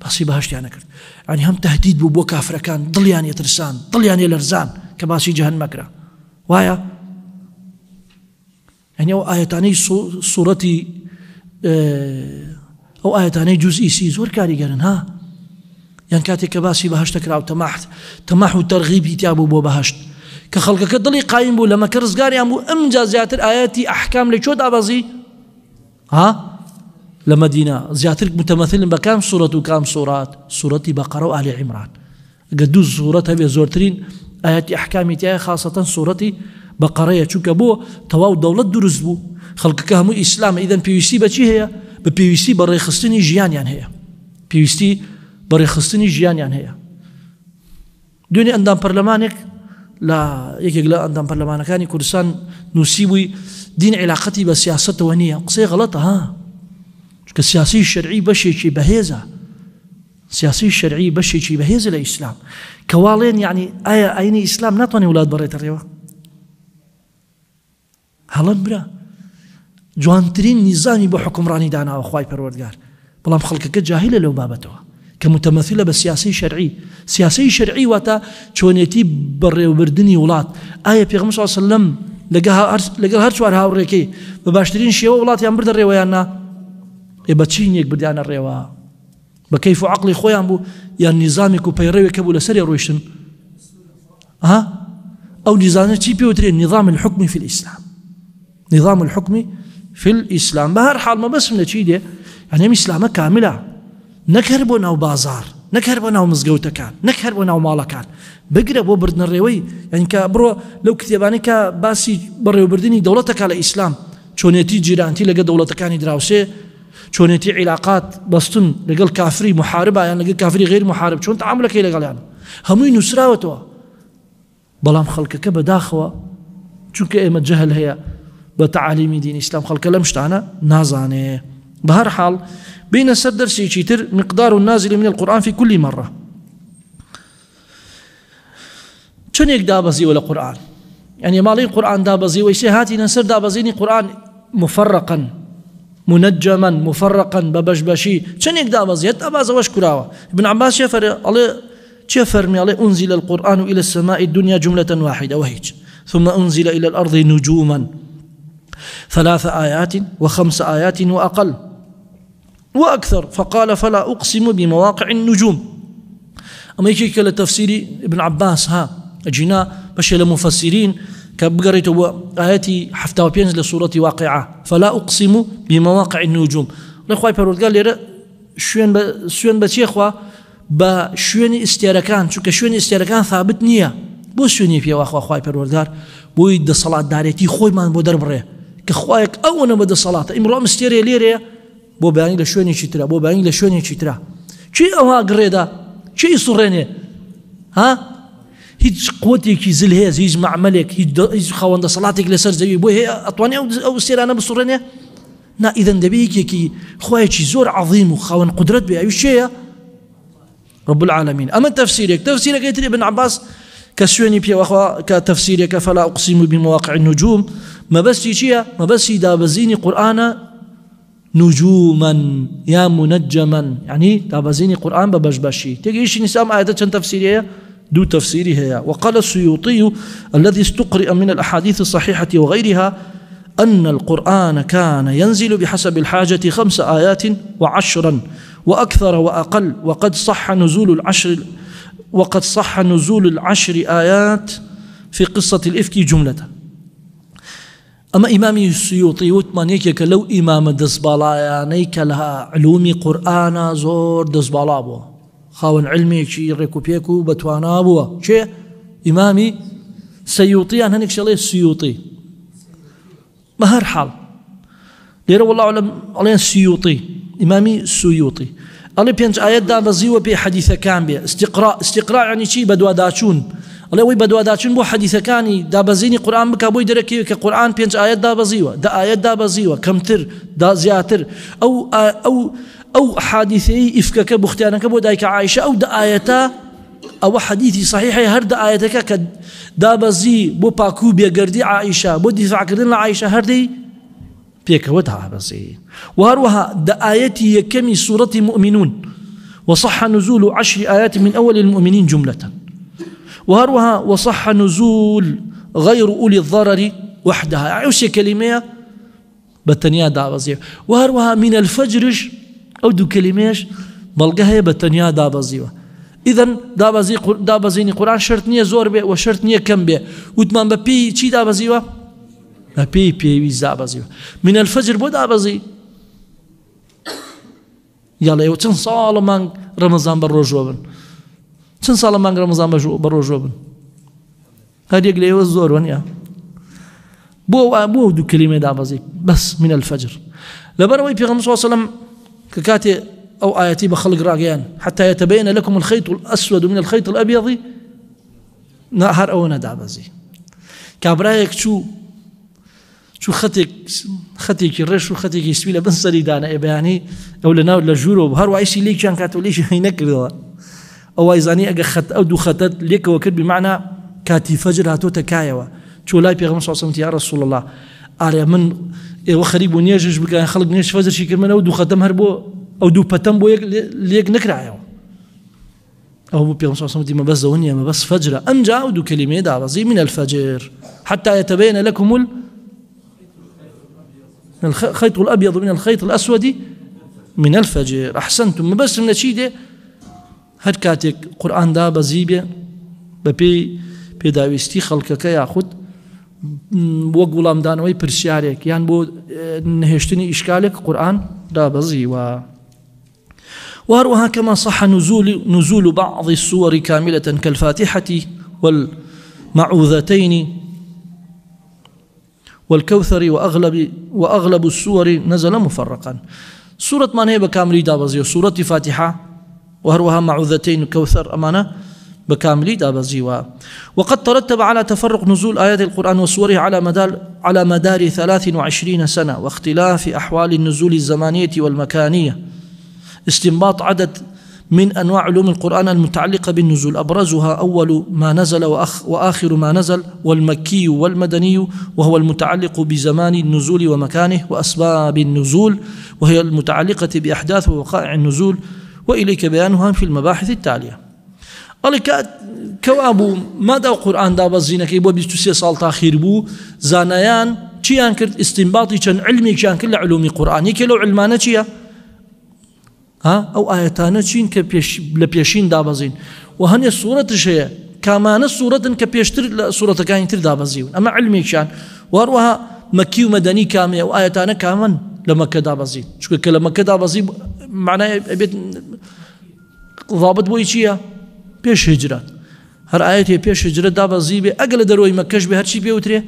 باسی بەهشتیانە کرد ئەنی هەم تهدید بوو بۆ کافرەکان دڵیان یترسان دڵیان لەرزان کە باسی جهن مەکرا وایە ئەنی ئەو ئاەتانەی سوورەتی ئەو اه، ئاەتانەی جوزئیسی زۆر کاریگەرن ها یان كاتي كباسي باسی بەهشتە کرا و تەماحت تەماح و تەرغیبی تیا بوو بۆ بەهشت کە خەڵکەکە دڵی قایم بوو لە مەکە ڕزگاریان بوو ها لما دينا زیاتر متمثل بە کام سوورەت و کام سوورات سوورەتی بەقەرە و عالی عیمران گە دوو زورەت هەبێ زۆرترین بقريه چونك بو تواو دوله درزبو بو خلق كهمو اسلام اذا بي سي بچي هي بي سي بري خصني جيان يعني هي بي سي بري خصني جيان يعني هي دوني اندام برلمانك لا يك لا اندام برلمانك يعني كرسان نسيبي دين علاقتي بسياسة وانية قصي غلطة ها چونك السياسي الشرعي بشي شي بهيزة سياسي الشرعي بشي شي بهيزة لإسلام كوالين يعني أي أين إسلام نطني ولاد بريت هەڵم برا جوانترین نیزانی بە حکمڕانی داناوە خی پەروەردگار بەڵام خەڵکەکە جاهیلە لەو بابەتەوە کە متەمەثلە بە سیاسی شەرعی سیاسی شەرعی واتە چۆنێتی بەڕێوبردننی وڵات ئایا پێغمش سلم لەگەڵ هەر چوار هاوڕێکی بە باشترین شێوە وڵاتیان بردە ڕێوەیاننا ێ بە چینێک بردیانە ڕێوە بە کەیف و عقلی خۆیان بوو یان نیزامێک و پەیڕێوێکە بوو لەسەری ڕۆیشتن او نیزانە چی پێوترێن نظام الحكم في الإسلام نظام الحكم في الإسلام بهر حال ما بس من چيدة يعني إسلام كاملة نكربون أو بازار نكربون أو كان نكربون أو مالا كان بقرا بو بردن الريوي يعني كبرو لو كتباني كباسي بريو بردني دولتك على الإسلام چۆنێتی جیرانتی كان دەوڵەتەکانی دراوسێ علاقات عیلاقات بەستن الكافري محاربة يعني لەگە الكافري غير محارب تعاملك چۆن تعاملەکەی هم هەمووی نووسراوەتەوە بەڵام خلقك بەداخەوە چونکە ئێمە جهل هي بە تعالیمی دینی ئسلام خەڵکە لەم شتانە نازانێ حال بين حاڵ بینە سەر مقدار و نازلی من القرآن في كل مرة چنێک دابەزیوە لە قورآن يعني ماڵی قورآن دابەزیەوە سێ هاتیە سەر دابەزیینی قورآن مفرقا منجما مفرقا ببشبشي چنێک دابەزیێت ئەبازەوەش کراوە ابن عباس شفر ئەڵێ شفر مي عليه أنزل القرآن إلى السماء الدنيا جملة واحدة وهيج ثم أنزل إلى الأرض نجوما ثلاث آيات وخمس آيات وأقل وأكثر فقال فلا أقسم بمواقع النجوم أما كلا تفسير ابن عباس ها جنا باش لمفسرين كبقريت آياتي حفتا وبينز لسورة واقعة فلا أقسم بمواقع النجوم لخواي بيرود قال لي شوين ب... شوين بتي با شوين استيركان شو شوين استيركان ثابت نية بو شوين في واخوا خواي بيرود قال بو يد صلاة داريتي خوي من بو دربره كخوايك أونا بدا صلاة امرأة مستيري ليريا بو بانيلا شوني شترا بو بانيلا شوني شترا چي اوها قريدا چي سوريني ها هيد قوتك هيد زلهيز هيد معملك هيد خوان دا صلاتك لسر زي بو هي أطواني أو سير أنا بسوريني نا إذا دبيك كي خوايك زور عظيم وخوان قدرت بي أيو شيء رب العالمين أما تفسيرك تفسيرك يا ترى ابن عباس كسويني بي واخوا كتفسيري كفلا أقسم بمواقع النجوم ما بس يشيا ما بس بزيني قرآن نجوما يا منجما يعني بزيني قرآن ببجبشي تيجي إيش نسام آية تفسيرية دو تفسيرها وقال السيوطي الذي استقرئ من الأحاديث الصحيحة وغيرها أن القرآن كان ينزل بحسب الحاجة خمس آيات وعشرا وأكثر وأقل وقد صح نزول العشر وقد صح نزول العشر آيات في قصة الإفك جملة أما إمامي السيوطي وطمان يكيك لو إمام يعني كلها علوم قرآن زور بوا خاون علمي شي ريكو بيكو بتوانا بوا شي إمامي سيوطي أنا يعني هنك شلي السيوطي ما هر حال ليرى والله أعلم عليه السيوطي إمامي السيوطي الله بينج آيات دا بزيو بي حديث كان بي استقراء استقراء يعني شي بدوا داشون الله وي بدوا داشون بو حديث كاني دا بزيني قرآن بك أبوي دركي كقرآن بينج آيات دا بزيو دا آيات دا بزيو كم تر دا زياتر أو أو أو حادثي إفكا كبختيانا كبو دايك عائشة أو دا آياتا أو حديثي صحيح هر دا آياتك كد دا بزي بو باكو بيا عائشة بو دفاع كرين لعائشة هر دي بيكوتها هابەسێ إيه. وهروەها دە ئاەتی سورة مؤمنون وصح نزول عشر آيات من أول المؤمنين جملة وهروها وصح نزول غير أولي الضرر وحدها عوش كلمة بتنيا دابزي إيه. وهروها من الفجرش أو دو كلميش بلقها بتنيا دابزي إيه. إذن دابزي دابزيني قرآن شرط نية زور بي وشرط نية كم بي وتمان ببي چي دابزي لە بي بي دابەزیوە من الفجر بۆ دابەزی یاڵ يو تن ساڵە رمضان ڕەمەزان بە تن بن چەند ساڵە مانگ ڕەمەزان بە ڕۆژۆ بن هەرێک لە ئێوە زۆر وەنیە بۆ بۆ دوو کللیمە دابەزی بەس من الفەجر لەبەرەوەی پێغم سوسلم کە کاتێ ئەو ئاەتی بە خەڵک ڕاگەیان يتبين لكم الخيط الأسود من الخيط الأبيض نهار ئەوە نەدابەزی كابرايك شو شو خطیک خطیکی رش و خطیکی بن سری دانه إيه ای بیانی اول ناو لجور و هر وایسی لیک چند هي ولیش هی نکرده او ایزانی أجا خط او دو خطت لیک و کرد بمعنا فجر هاتو تکای شو چو لای پیغمبر صلی الله علیه رسول الله آره من إيه و خریب و نیاجش يعني خلق نیاج فجر شي كمان او دو ختم هربو او دو پتم بو لیک نکرده او او بو پیغمبر صلی الله ما بس زونیه ما بس فجر انجا او دو كلمة دعوی من الفجر حتى يتبين لكم الفجر الخيط الأبيض من الخيط الأسود من الفجر أحسنتم بس من شيء هر كاتك قرآن دا بزيبه ببي پێداویستی خەڵکەکە یاخود بۆ گوڵامدانەوەی پرسیارێک یان بۆ اه، نهێشتنی ئیشکالێک قورآن دابەزیوە. واروها كما صح نزول نزول بعض السور كاملة كالفاتحة والمعوذتين والكوثر وأغلب, وأغلب السور نزل مفرقا سورة ما هي بكاملي دابزي وسورة فاتحة وهروها معوذتين كوثر أمانة بكامل دابزي وقد ترتب على تفرق نزول آيات القرآن وسوره على مدار على مدار 23 سنة واختلاف أحوال النزول الزمانية والمكانية استنباط عدد من أنواع علوم القرآن المتعلقة بالنزول أبرزها أول ما نزل وأخ وآخر ما نزل والمكي والمدني وهو المتعلق بزمان النزول ومكانه وأسباب النزول وهي المتعلقة بأحداث ووقائع النزول وإليك بيانها في المباحث التالية ألي كوابو ماذا القرآن دا بزينكي بو 23 سال تاخير بو زانيان چيان كرت استنباطي چەند علمي کرد كل علومی قورآانی يكي لو علمانا چيان ها ئەو ئاەتانە چین کە لە پێشین دابەزین و هەنێ سوورەتش هەیە کامانە سوورەتن کە صوره لە سوورەتەکانی تر اما ئەمە علمێکیان وارروها مەکی و مەدەنی کامێ او ئاەتانە کامن لە مەکە دابەزیین چکە کە لە مەکە دابەزی معنای ئەبێت ضابط بۆی چییە پێش هجرات هر ئاەت هەیە پێش هجرە دابەزی بێ ئەگە لە دەرۆی مەکەش بێ هەرچی پێوترێ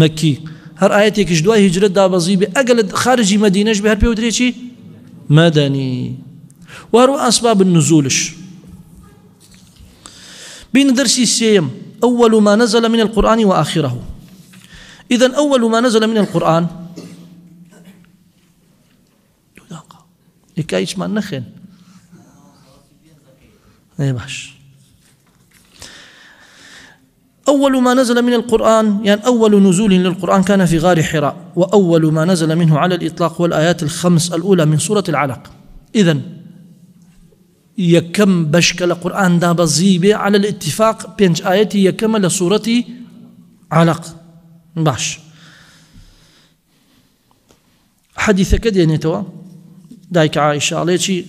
مەکی هەر ئاەتێکیش دوای هجرت دابەزی بێ ئەگە لە خارجی مەدینەش بە مدني وارو أسباب النزولش بين درسي السيم أول ما نزل من القرآن وآخره إذا أول ما نزل من القرآن لكي ما نخن إيه، باش أول ما نزل من القرآن يعني أول نزول للقرآن كان في غار حراء وأول ما نزل منه على الإطلاق هو الآيات الخمس الأولى من سورة العلق إذا يكم بشكل قرآن دا زيبة على الاتفاق بينج آياتي يكم لسورة علق باش حديث كده يعني توا دايك عائشة عليك شيء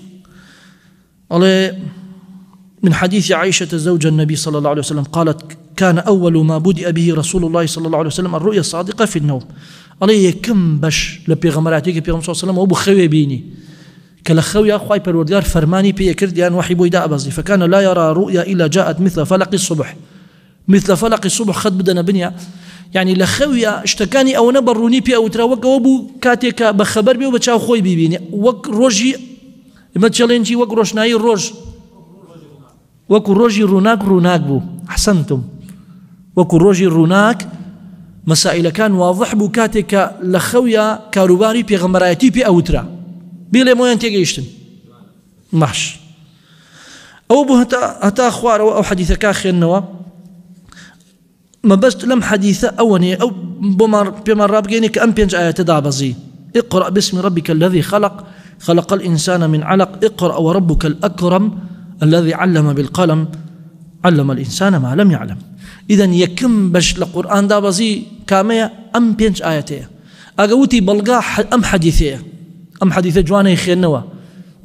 من حديث عائشة زوج النبي صلى الله عليه وسلم قالت كان أول ما بدأ به رسول الله صلى الله عليه وسلم الرؤية الصادقة في النوم عليه كم باش لبيغمبر عتيك بيغمبر صلى الله عليه وسلم وبخوي بيني كلا خوي أخوي بالوردار فرماني بي كرد يعني وحي بويدا أبزي فكان لا يرى رؤيا إلا جاءت مثل فلق الصبح مثل فلق الصبح خد بدنا بنيا يعني لخويا اشتكاني أو نبروني بي أو ترى وك أبو كاتيكا بخبر بي وبتشاو خوي بيبيني وك روجي ما تشالنجي وك روشناي روج وەکو روناك روناك بو احسنتم حسنتم روجي روناك مسائل كان واضح بو كاتك لخويا كاروباري بي کاروباری پێغەمەرایەتی پێ ئەوترا بێڵێ مۆیان تێگەیشتن ماش هتا بوو هەتا هەتا خوارەوە ئەو حەدیثەکە خوێندنەوە مەبەست لەم او ئەوەنێ ئەو بۆمان پێمان راب کە ام بينج ايات دابەزی اقرأ باسم ربك الذي خلق خلق الإنسان من علق اقرأ وربك الأكرم الذي علم بالقلم علم الإنسان ما لم يعلم إذا يكم بش دا بزي كامية أم بينج آياتيه أقوتي بلغا أم حديثيه أم حديثة جواني نوا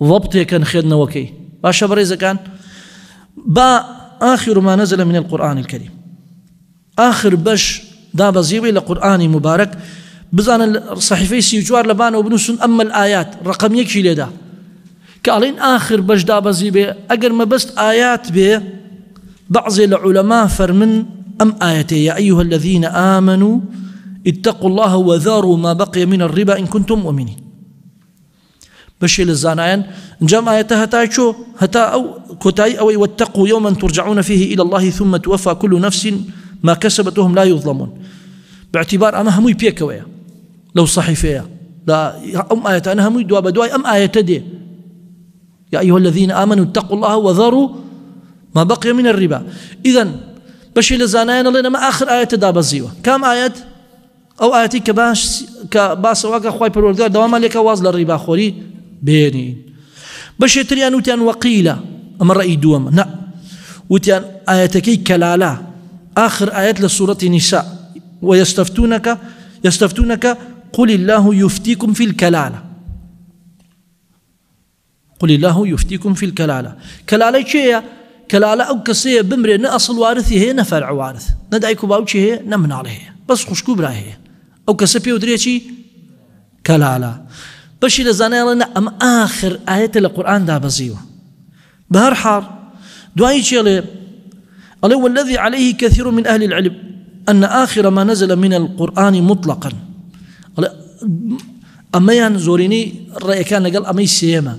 ضبطي كان خير نوا كي باشا بريزة كان با آخر ما نزل من القرآن الكريم آخر بش دابزيبي لقرآن مبارك بزان الصحيفي سيجوار لبان وبنوسن أما الآيات رقم يكشي لدا كالين آخر بجدا بزيبه أجر ما بس آيات به بعض العلماء فرمن أم آيتي يا أيها الذين آمنوا اتقوا الله وذاروا ما بقي من الربا إن كنتم مؤمنين بشي للزانعين جمع آيتها هتا شو هتا أو كتاي أو واتقوا يوما ترجعون فيه إلى الله ثم توفى كل نفس ما كسبتهم لا يظلمون باعتبار أما هموي بيكوية لو صحيفية لا أم آيتها أنا هموي دواب دواي أم آية دي أيها الذين آمنوا اتقوا الله وذروا ما بقي من الربا إذا بشي لزانايان لنا ما آخر آية داب الزيوة كم آية أو آية كباش كباس واقع خواي بروردار دوام لك واز للربا خوري بيني بشي تريان وتيان وقيلة أما رأي دوما نا وتيان آياتكي كلالا آخر آية لسورة نساء ويستفتونك يستفتونك قل الله يفتيكم في الكلالة قل الله يفتيكم في الكلالة كلالة شيء كلالة أو كسية بمري نأصل وارثي هي نفرع وارث ندعيكو باوشي هي نمن عليه بس خشكو براه هي أو كسبي ودريتي كلالة بشي لزاني لنا أم آخر آية القرآن دا بزيو بهر حار دعائي شيء هو الذي عليه كثير من أهل العلم أن آخر ما نزل من القرآن مطلقا أما يعني زوريني رأي كان قال أمي سيما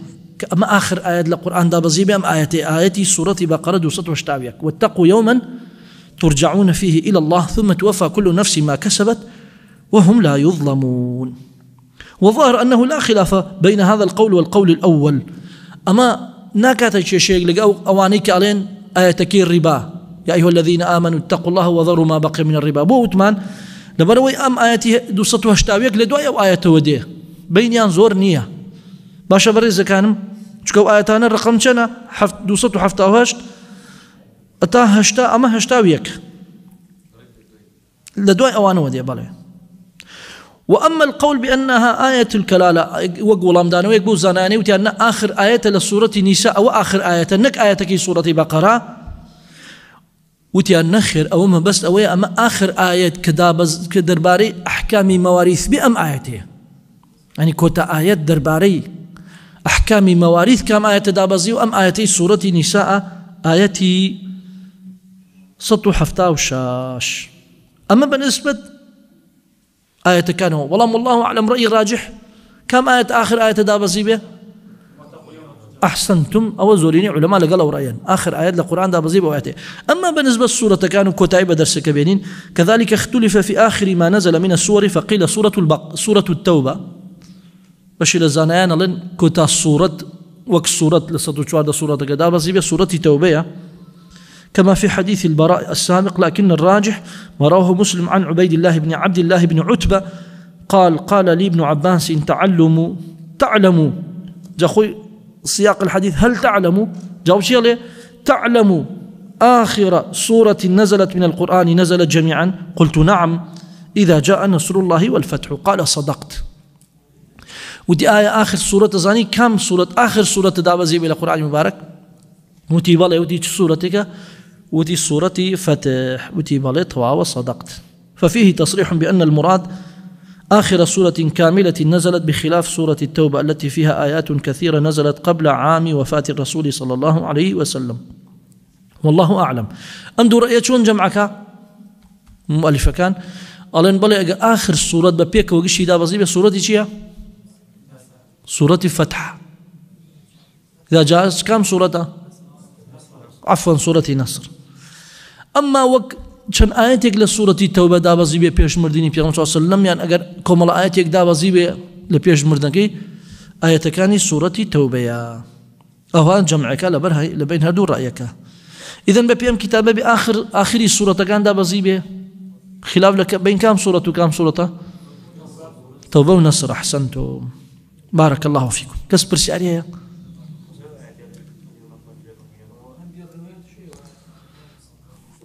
اما اخر ايات للقرآن دا بزيبي ام اياتي اياتي سوره بقره 281 واتقوا يوما ترجعون فيه الى الله ثم توفى كل نفس ما كسبت وهم لا يظلمون وظاهر انه لا خلاف بين هذا القول والقول الاول اما ناكات شيء لقاو اوانيك علين ايتكي الربا يا ايها الذين امنوا اتقوا الله وذروا ما بقي من الربا عثمان لبروي ام اياتي 281 لدواء او ايته وديه بينيان زور نيه باشا باشە بەڕێزەکانم الرقم شنا حفت دوسط وحفت 1970 أتا هشتا أما هشتا ويك لە أوانو ودي بالي وأما القول بأنها آية الكلالة وقولام دانو يقول زناني وتيان آخر آية لسورة نساء أو آخر آية نك آية كي سورة بقرة أن نخر أو ما بس أو أما آخر آية كدرباري أحكام مواريث بأم آيته يعني كوتا آية درباري أحكام مواريث كما آية دابازي ام آيتي سورة نساء آيتي سطو حفتا وشاش أما بالنسبة آية كان هو والله أعلم رأي راجح كم آية آخر آية دابازي به أحسنتم أو زوريني علماء لقالوا رأيا آخر آيات القرآن بها وآياته أما بالنسبة السورة كانوا كتائب درس كبيرين كذلك اختلف في آخر ما نزل من السور فقيل سورة, البق سورة التوبة بشي لزانيان لن كتا سورة وك سورة سوورەت لە دا سورة دابەزی بێ سورة تەوبەیە كما في حديث البراء السامق لكن الراجح ما رواه مسلم عن عبيد الله بن عبد الله بن عتبة قال قال لي ابن عباس إن تعلموا تعلموا خوي سياق الحديث هل تعلموا جاوب عليه تعلموا آخر سورة نزلت من القرآن نزلت جميعا قلت نعم إذا جاء نصر الله والفتح قال صدقت ودي آية آخر سورة زاني كم سورة آخر سورة زي بلا قرآن مبارك وتي ودي سورة تيكا ودي سورة فتح ودي بلا تواوى وصدقت ففيه تصريح بأن المراد آخر سورة كاملة نزلت بخلاف سورة التوبة التي فيها آيات كثيرة نزلت قبل عام وفاة الرسول صلى الله عليه وسلم والله أعلم أندو رأيت شون جمعك مؤلفة كان ألين بلي آخر سورة ببيك وقشي زي بسورة چيا؟ سورة الفتح إذا جاءت كم سورة عفوا سورة نصر أما وك شن آياتك لسورة التوبة چەند ئاەتێک لە سوورەتی تەوبە دابەزی بێ پێشمردنی پێ لەمیان ئەگەر کۆمەڵ آياتك دا بزيبة لبيش مردنكي ئاەتەکانی سورة التوبة ئەوان جەمعەکە جمعك لبرها لبين هدو رأيك إذن بە كتابة بآخر آخر سورة كان دا بزيبة خلاف لك بين كم سورة و سورة توبة ونصر أحسنتم بارك الله فيكم كسبر برسياري هيا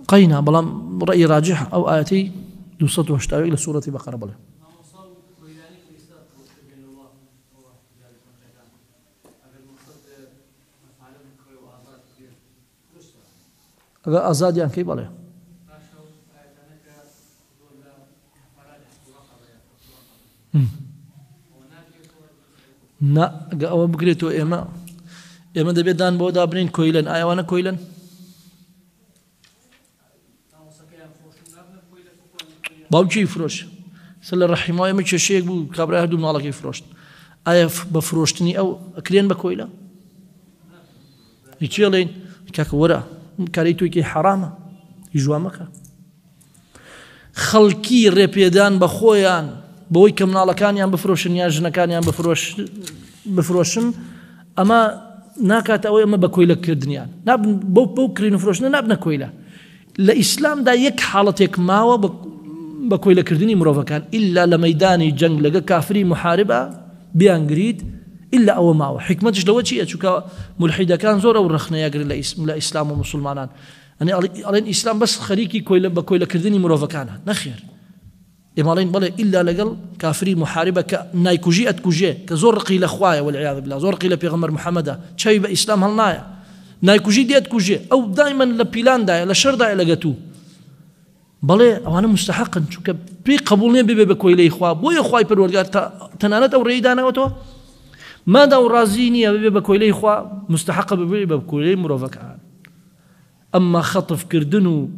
قينا بلا رأي راجح أو آتي دوسط وشتاوي إلى سورة بقرة بلا أجا أزاد يعني كيف بلا Mm-hmm. ناگە ئەوە بگرێتەوە ئێمە ئێمە دەبێت دان بۆ دابنین کۆیلەن ئایوانە کۆیلەن باوکی فرۆش سە لە ڕحیما ئێمە کێشەیەک بوو کابرا هەردوو ماڵەکەی فرۆشت ئایا بە فرۆشتنی ئەو ئەکرێن بە کۆیلە هیچیڵین کاکە وەرە کاری تویکی حرامە هیژوا مەکە خەڵکی ڕێپێدان بە خۆیان بەوەی کە مناڵەکانیان بفرۆشن یان ژنەکانیان بفرۆشن ئەمە اما ئەوەی ئەمە بە کۆیلەکردنیان بۆ بۆ کرین فرۆشنە نابنە کۆیلە لە ئیسلامدا یەک حاڵەتێک ماوە بە کۆیلەکردنی مرۆڤەکان ئللا لە مەدانی جەنگ لەگە کافری محاربە بیانگریت إلا ئەوە ماوە حکمتش لەوە چیە چووکە زور زۆر ئەو ڕخنەیەگر لە ئیسم لە ئیسلام و مسلمانان ئەڵێن ئیسلام بەس خەریکی کۆیلە بە کۆیلەکردنی مرۆڤەکانە نەخێر إما لين بلا إلا لقل كافري محاربة كنايكوجي كجيء كجيء كزور قيل والعياذ بالله زور قيل بيغمر محمدا شيء بإسلام هل نايا ناي كجيء ديت كجيء أو دائما لبيلان داي لشر داي لقتو بلا أنا مستحقا شو كبي قبولني ببي بكويلة إخوة بوي إخوة يبرو الجار ت تنانت أو ريدانة وتو ما داو رازيني ببي بكويلة إخوة مستحقة ببي بكويلة مروفك أما خطف كردنو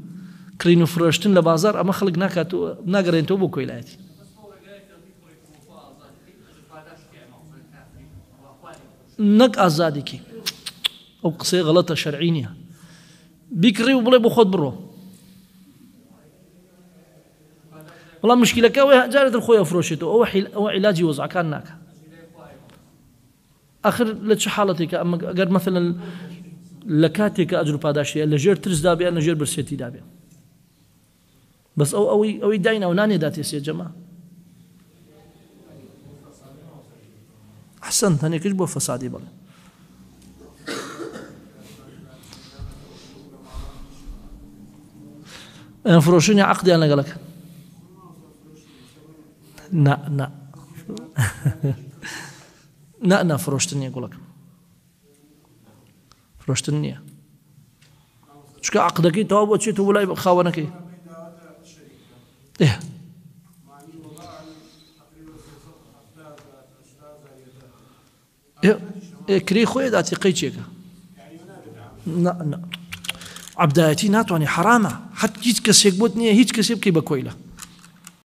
کرین و فروشتن لە بازار ئەمە خەڵک ناکات و ناگەڕێنەوە بۆ کۆیلایەتی نەک ئازادیکی ئەو قسەی غڵەتە شەرعی نییە بیکڕی و بڵێ بۆ خۆت بڕۆ بەڵام مشکلەکە جارێتتر خۆی فرۆشێتەوە ئەوە ئەوە عیلاجی وەزعکان ناکە آخر لە چه حاڵەتێکە ئەگەر مثلن لە کاتێکە ئەجر پاداشەیە لە ژێر ترسدا بێ لجیر برسیتی برسێتی دابێت بس او او او داين او ناني داتي يا جماعه احسنت انا كيش بو فسادي بغي انا فروشني عقدي انا قالك لا لا لا لا فروشتني يقول لك فروشتني شكا عقدك توبو تشيتو ولا خاونك إيه. إيه. إيه كري خوي داتي قيتشيكا نا نا عبدايتي ناتواني حرامه حتى هیچ کەسێک بۆت نییە هیچ کەسێ بکەی